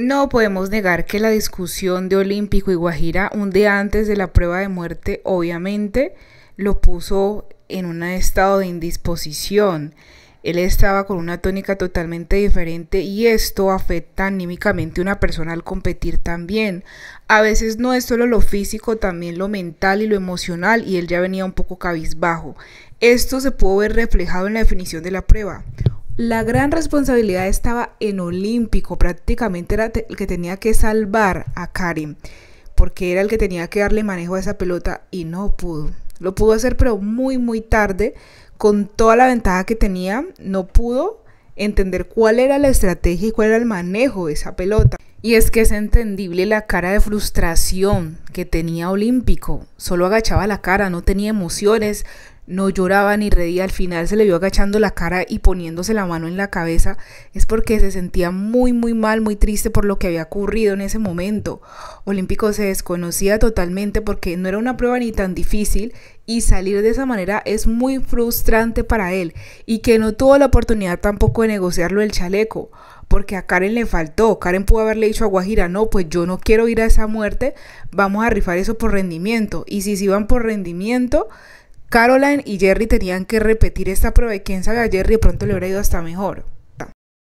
No podemos negar que la discusión de Olímpico y Guajira un día antes de la prueba de muerte obviamente lo puso en un estado de indisposición. Él estaba con una tónica totalmente diferente y esto afecta anímicamente a una persona al competir también. A veces no es solo lo físico, también lo mental y lo emocional y él ya venía un poco cabizbajo. Esto se pudo ver reflejado en la definición de la prueba. La gran responsabilidad estaba en Olímpico, prácticamente era el que tenía que salvar a Karim, porque era el que tenía que darle manejo a esa pelota y no pudo. Lo pudo hacer pero muy muy tarde, con toda la ventaja que tenía, no pudo entender cuál era la estrategia y cuál era el manejo de esa pelota. Y es que es entendible la cara de frustración que tenía Olímpico. Solo agachaba la cara, no tenía emociones, no lloraba ni reía. Al final se le vio agachando la cara y poniéndose la mano en la cabeza. Es porque se sentía muy, muy mal, muy triste por lo que había ocurrido en ese momento. Olímpico se desconocía totalmente porque no era una prueba ni tan difícil y salir de esa manera es muy frustrante para él y que no tuvo la oportunidad tampoco de negociarlo el chaleco porque a Karen le faltó. Karen pudo haberle dicho a Guajira, no, pues yo no quiero ir a esa muerte, vamos a rifar eso por rendimiento. Y si se iban por rendimiento, Caroline y Jerry tenían que repetir esta prueba y quién sabe a Jerry de pronto le hubiera ido hasta mejor.